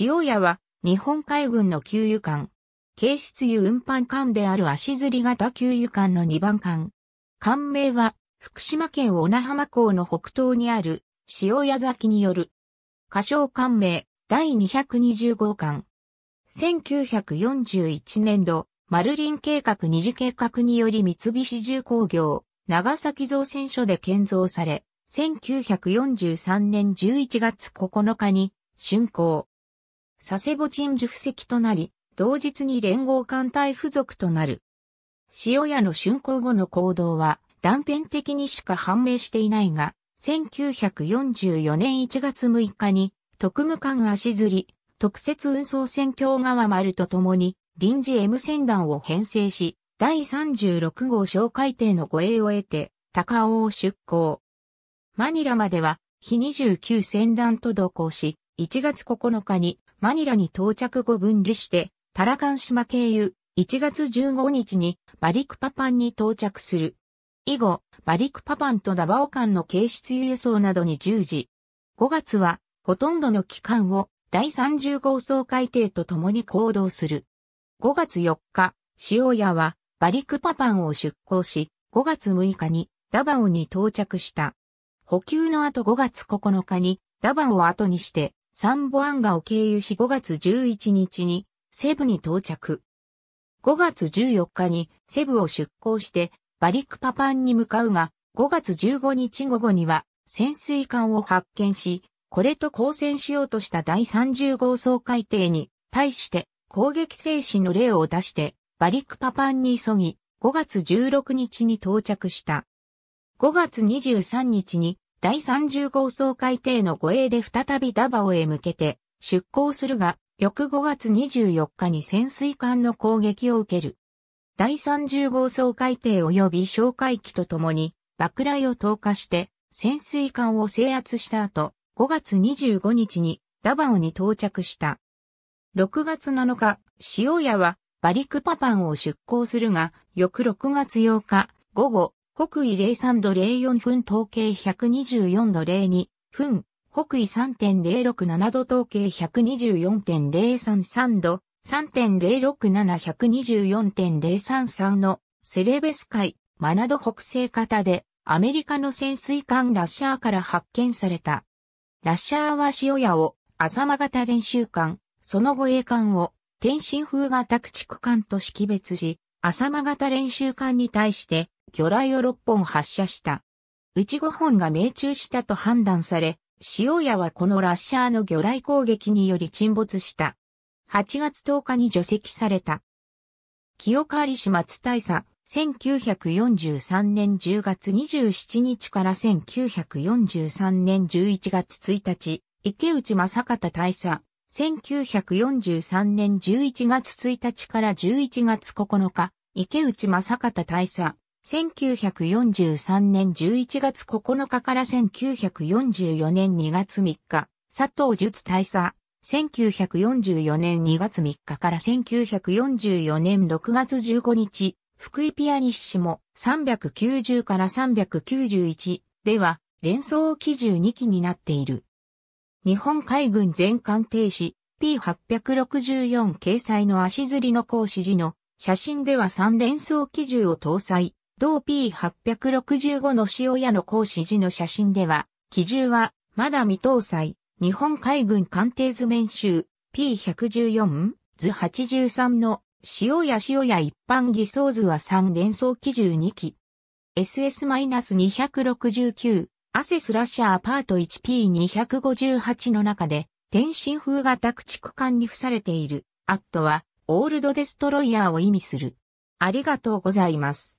塩屋は日本海軍の給油艦。軽質油運搬艦である足吊り型給油艦の2番艦。艦名は福島県小名浜港の北東にある塩屋崎による。仮称艦名第220号艦。1941年度、マルリン計画二次計画により三菱重工業、長崎造船所で建造され、1943年11月9日に竣工。佐世保鎮守布石となり、同日に連合艦隊付属となる。塩屋の竣工後の行動は断片的にしか判明していないが、1944年1月6日に特務艦足摺り、特設運送船橋川丸と共に臨時 M 船団を編成し、第36号小海艇の護衛を得て、高尾を出港。マニラまでは、日29船団と同行し、1月9日にマニラに到着後分離して、タラカン島経由、1月15日にバリクパパンに到着する。以後、バリクパパンとダバオ間の軽質輸送などに従事。5月は、ほとんどの期間を第30号総海艇と共に行動する。5月4日、塩屋はバリクパパンを出港し、5月6日にダバオに到着した。補給の後5月9日にダバオを後にしてサンボアンガを経由し5月11日にセブに到着。5月14日にセブを出港してバリクパパンに向かうが、5月15日午後には潜水艦を発見し、これと交戦しようとした第30号総海艇に対して攻撃精神の例を出してバリクパパンに急ぎ5月16日に到着した。5月23日に第30号総海艇の護衛で再びダバオへ向けて出港するが、翌5月24日に潜水艦の攻撃を受ける。第30号総海艇及び哨戒機とともに、爆雷を投下して潜水艦を制圧した後、5月25日にダバオに到着した。6月7日、塩屋はバリクパパンを出港するが、翌6月8日、午後、北緯03度04分統計124度02分、北緯3.067度統計124.033度、3.067124.033のセレベス海、マナド北西方でアメリカの潜水艦ラッシャーから発見された。ラッシャーは塩屋を浅間型練習艦、その後栄艦を天津風型駆逐艦と識別し、浅間型練習艦に対して魚雷を6本発射した。うち5本が命中したと判断され、塩屋はこのラッシャーの魚雷攻撃により沈没した。8月10日に除籍された。清川市松大佐、1943年10月27日から1943年11月1日、池内正方大佐、1943年11月1日から11月9日、池内正方大佐、1943年11月9日から1944年2月3日、佐藤術大佐。1944年2月3日から1944年6月15日、福井ピアニッシモ390から391では連想機12機になっている。日本海軍全艦停止 P864 掲載の足摺りの講師時の写真では3連装機銃を搭載。同 P865 の塩屋の講師時の写真では、機銃は、まだ未搭載、日本海軍艦艇図面集 P114 図83の塩屋塩屋一般偽装図は3連装機銃2機。SS-269 アセスラッシャーパート 1P258 の中で、天津風が宅区艦に付されている、アットは、オールドデストロイヤーを意味する。ありがとうございます。